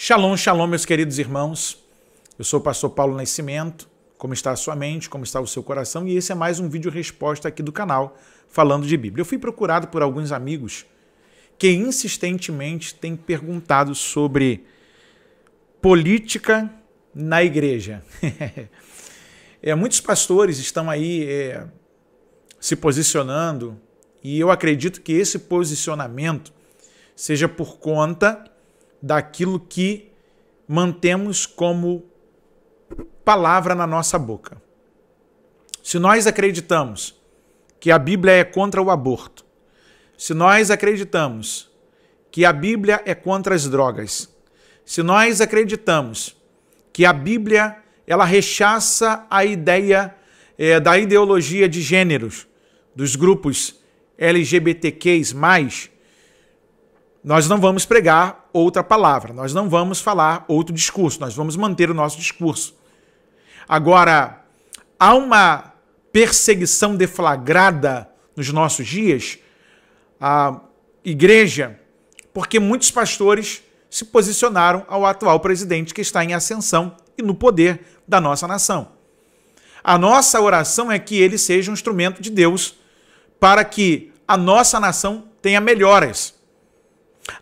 Shalom, shalom, meus queridos irmãos. Eu sou o pastor Paulo Nascimento. Como está a sua mente, como está o seu coração? E esse é mais um vídeo resposta aqui do canal falando de Bíblia. Eu fui procurado por alguns amigos que insistentemente têm perguntado sobre política na igreja. é, muitos pastores estão aí é, se posicionando e eu acredito que esse posicionamento seja por conta daquilo que mantemos como palavra na nossa boca. Se nós acreditamos que a Bíblia é contra o aborto, se nós acreditamos que a Bíblia é contra as drogas, se nós acreditamos que a Bíblia ela rechaça a ideia é, da ideologia de gêneros dos grupos LGBTQs, nós não vamos pregar outra palavra, nós não vamos falar outro discurso, nós vamos manter o nosso discurso. Agora, há uma perseguição deflagrada nos nossos dias à igreja, porque muitos pastores se posicionaram ao atual presidente que está em ascensão e no poder da nossa nação. A nossa oração é que ele seja um instrumento de Deus para que a nossa nação tenha melhoras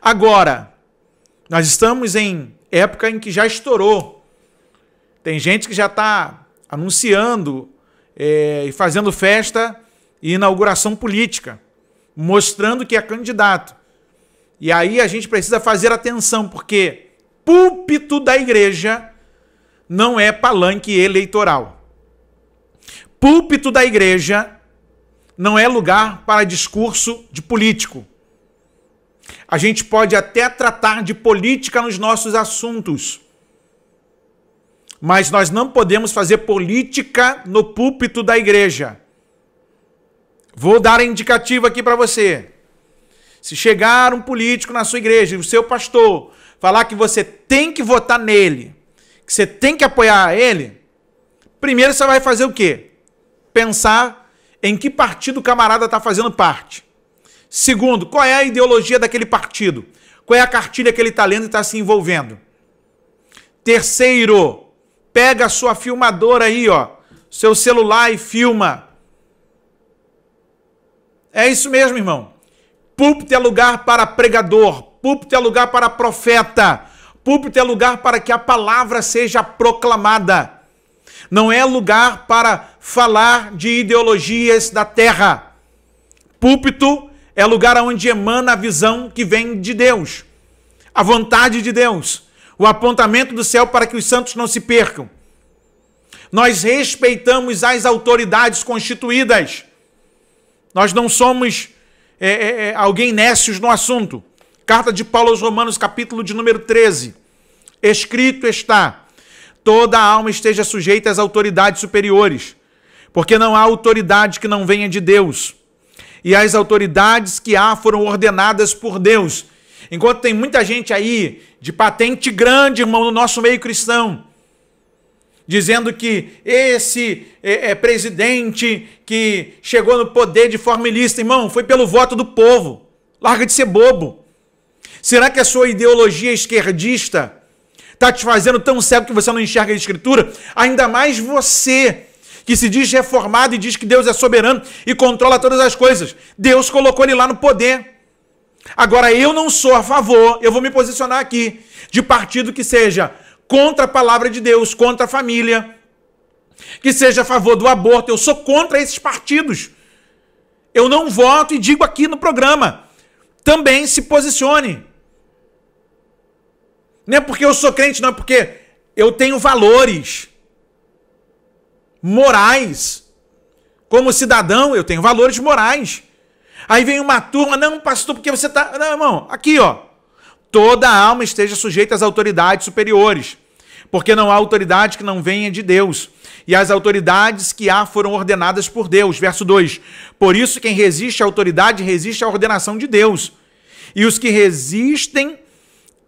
Agora, nós estamos em época em que já estourou. Tem gente que já está anunciando é, e é, fazendo festa e inauguração política, mostrando que é candidato. E aí a gente precisa fazer atenção, porque púlpito da igreja não é palanque eleitoral. Púlpito da igreja não é lugar para discurso de político. A gente pode até tratar de política nos nossos assuntos, mas nós não podemos fazer política no púlpito da igreja. Vou dar a indicativa aqui para você. Se chegar um político na sua igreja, o seu pastor, falar que você tem que votar nele, que você tem que apoiar ele, primeiro você vai fazer o quê? Pensar em que partido o camarada está fazendo parte. Segundo, qual é a ideologia daquele partido? Qual é a cartilha que ele está lendo e está se envolvendo? Terceiro, pega a sua filmadora aí, ó, seu celular e filma. É isso mesmo, irmão. Púlpito é lugar para pregador, púlpito é lugar para profeta, púlpito é lugar para que a palavra seja proclamada. Não é lugar para falar de ideologias da terra. Púlpito é lugar onde emana a visão que vem de Deus, a vontade de Deus, o apontamento do céu para que os santos não se percam. Nós respeitamos as autoridades constituídas. Nós não somos é, é, é alguém nécios no assunto. Carta de Paulo aos Romanos, capítulo de número 13. Escrito está: toda alma esteja sujeita às autoridades superiores, porque não há autoridade que não venha de Deus e as autoridades que há foram ordenadas por Deus. Enquanto tem muita gente aí de patente grande, irmão, no nosso meio cristão, dizendo que esse é, é, presidente que chegou no poder de forma ilícita, irmão, foi pelo voto do povo. Larga de ser bobo. Será que a sua ideologia esquerdista está te fazendo tão cego que você não enxerga a escritura? Ainda mais você que se diz reformado e diz que Deus é soberano e controla todas as coisas. Deus colocou ele lá no poder. Agora, eu não sou a favor, eu vou me posicionar aqui, de partido que seja contra a palavra de Deus, contra a família, que seja a favor do aborto. Eu sou contra esses partidos. Eu não voto e digo aqui no programa. Também se posicione. Não é porque eu sou crente, não, é porque eu tenho valores morais. Como cidadão, eu tenho valores morais. Aí vem uma turma, não, pastor, porque você tá. Não, irmão, aqui, ó. Toda alma esteja sujeita às autoridades superiores, porque não há autoridade que não venha de Deus. E as autoridades que há foram ordenadas por Deus. Verso 2. Por isso, quem resiste à autoridade resiste à ordenação de Deus. E os que resistem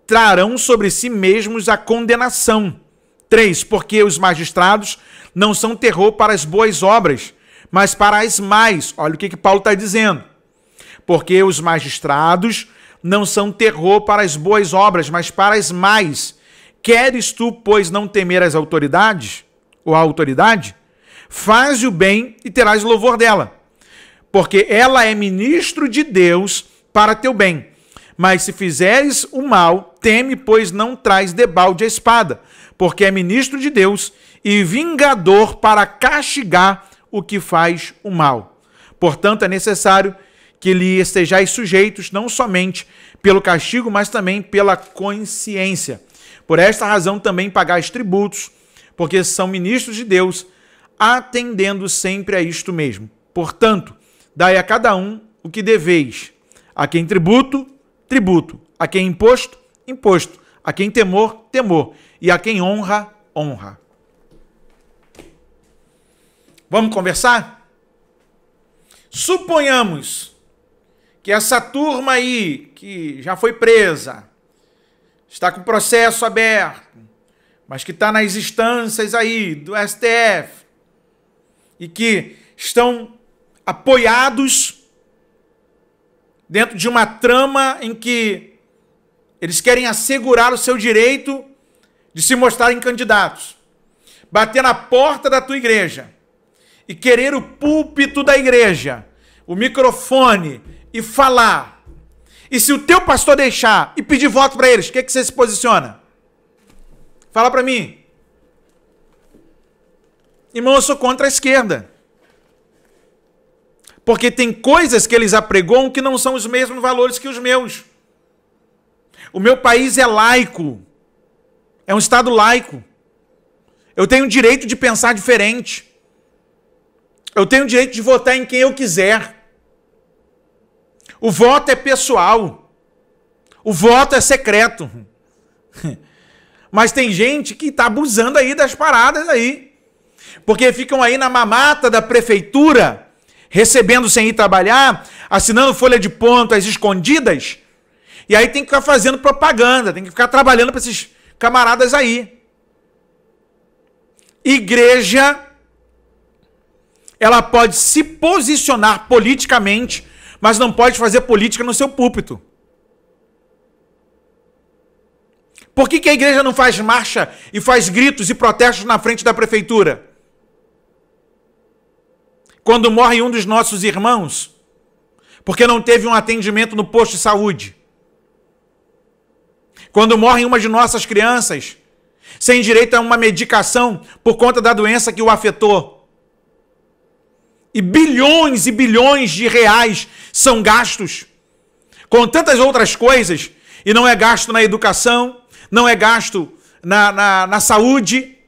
trarão sobre si mesmos a condenação. 3. Porque os magistrados não são terror para as boas obras, mas para as mais. Olha o que, que Paulo está dizendo. Porque os magistrados não são terror para as boas obras, mas para as mais. Queres tu, pois, não temer as autoridades? Ou a autoridade? Faze o bem e terás louvor dela, porque ela é ministro de Deus para teu bem. Mas se fizeres o mal, teme, pois não traz debalde a espada, porque é ministro de Deus e vingador para castigar o que faz o mal. Portanto, é necessário que lhe estejais sujeitos, não somente pelo castigo, mas também pela consciência. Por esta razão também pagais tributos, porque são ministros de Deus, atendendo sempre a isto mesmo. Portanto, dai a cada um o que deveis. A quem tributo, tributo. A quem imposto, imposto. A quem temor, temor. E a quem honra, honra. Vamos conversar? Suponhamos que essa turma aí, que já foi presa, está com processo aberto, mas que está nas instâncias aí do STF, e que estão apoiados dentro de uma trama em que eles querem assegurar o seu direito de se mostrarem candidatos, bater na porta da tua igreja e querer o púlpito da igreja, o microfone e falar. E se o teu pastor deixar e pedir voto para eles, o que, é que você se posiciona? Fala para mim. Irmão, eu sou contra a esquerda. Porque tem coisas que eles apregoam que não são os mesmos valores que os meus. O meu país é laico. É um Estado laico. Eu tenho o direito de pensar diferente. Eu tenho o direito de votar em quem eu quiser. O voto é pessoal. O voto é secreto. Mas tem gente que está abusando aí das paradas aí. Porque ficam aí na mamata da prefeitura, recebendo sem ir trabalhar, assinando folha de ponto às escondidas e aí tem que ficar fazendo propaganda, tem que ficar trabalhando para esses camaradas aí. Igreja ela pode se posicionar politicamente, mas não pode fazer política no seu púlpito. Por que, que a igreja não faz marcha e faz gritos e protestos na frente da prefeitura? Quando morre um dos nossos irmãos, porque não teve um atendimento no posto de saúde. Quando morre uma de nossas crianças, sem direito a uma medicação por conta da doença que o afetou. E bilhões e bilhões de reais são gastos com tantas outras coisas, e não é gasto na educação, não é gasto na, na, na saúde.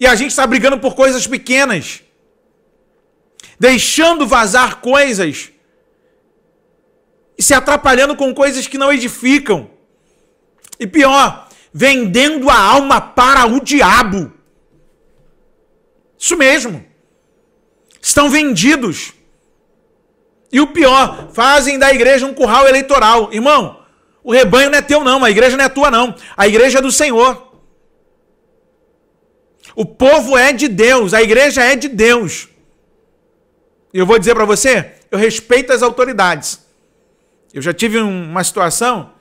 E a gente está brigando por coisas pequenas, deixando vazar coisas e se atrapalhando com coisas que não edificam. E pior, vendendo a alma para o diabo. Isso mesmo. Estão vendidos. E o pior, fazem da igreja um curral eleitoral. Irmão, o rebanho não é teu, não. A igreja não é tua, não. A igreja é do Senhor. O povo é de Deus. A igreja é de Deus. E eu vou dizer para você: eu respeito as autoridades. Eu já tive uma situação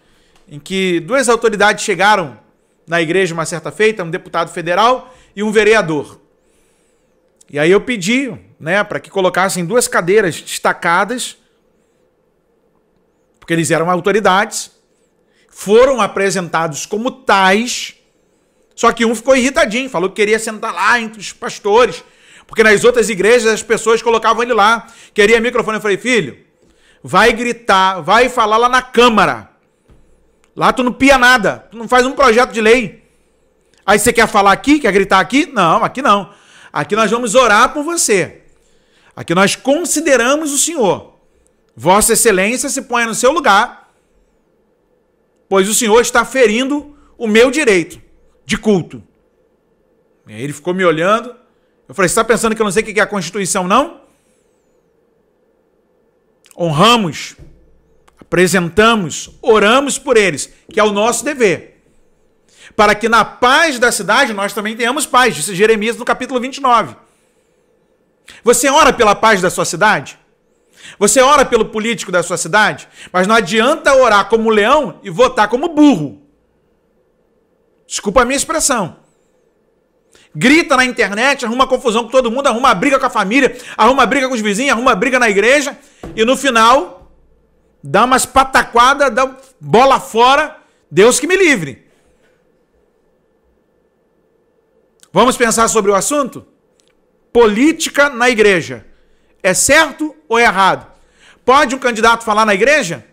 em que duas autoridades chegaram na igreja uma certa feita, um deputado federal e um vereador. E aí eu pedi, né, para que colocassem duas cadeiras destacadas, porque eles eram autoridades, foram apresentados como tais, só que um ficou irritadinho, falou que queria sentar lá entre os pastores, porque nas outras igrejas as pessoas colocavam ele lá, queria microfone. Eu falei, filho, vai gritar, vai falar lá na Câmara. Lá tu não pia nada, tu não faz um projeto de lei. Aí você quer falar aqui, quer gritar aqui? Não, aqui não. Aqui nós vamos orar por você. Aqui nós consideramos o Senhor. Vossa Excelência se põe no seu lugar, pois o Senhor está ferindo o meu direito de culto. ele ficou me olhando. Eu falei: Você está pensando que eu não sei o que é a Constituição, não? honramos, apresentamos, oramos por eles, que é o nosso dever. Para que na paz da cidade nós também tenhamos paz, disse Jeremias no capítulo 29. Você ora pela paz da sua cidade? Você ora pelo político da sua cidade? Mas não adianta orar como leão e votar como burro. Desculpa a minha expressão. Grita na internet, arruma confusão com todo mundo, arruma briga com a família, arruma briga com os vizinhos, arruma briga na igreja e no final, dá umas pataquadas, dá bola fora, Deus que me livre. Vamos pensar sobre o assunto? Política na igreja. É certo ou é errado? Pode um candidato falar na igreja?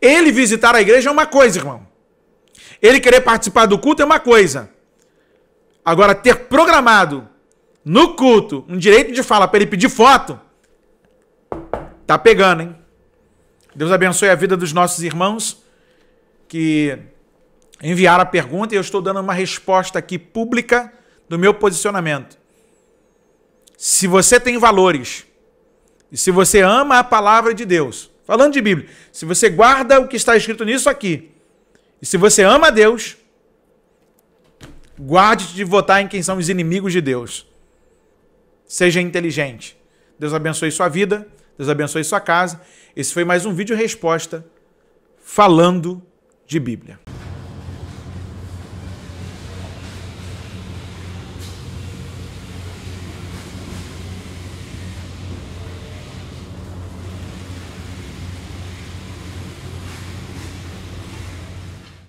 Ele visitar a igreja é uma coisa, irmão. Ele querer participar do culto é uma coisa. Agora, ter programado no culto um direito de fala para ele pedir foto, Tá pegando, hein? Deus abençoe a vida dos nossos irmãos que enviaram a pergunta e eu estou dando uma resposta aqui pública do meu posicionamento. Se você tem valores e se você ama a palavra de Deus, falando de Bíblia, se você guarda o que está escrito nisso aqui, e se você ama a Deus, guarde-te de votar em quem são os inimigos de Deus. Seja inteligente. Deus abençoe sua vida, Deus abençoe sua casa. Esse foi mais um vídeo resposta falando de Bíblia.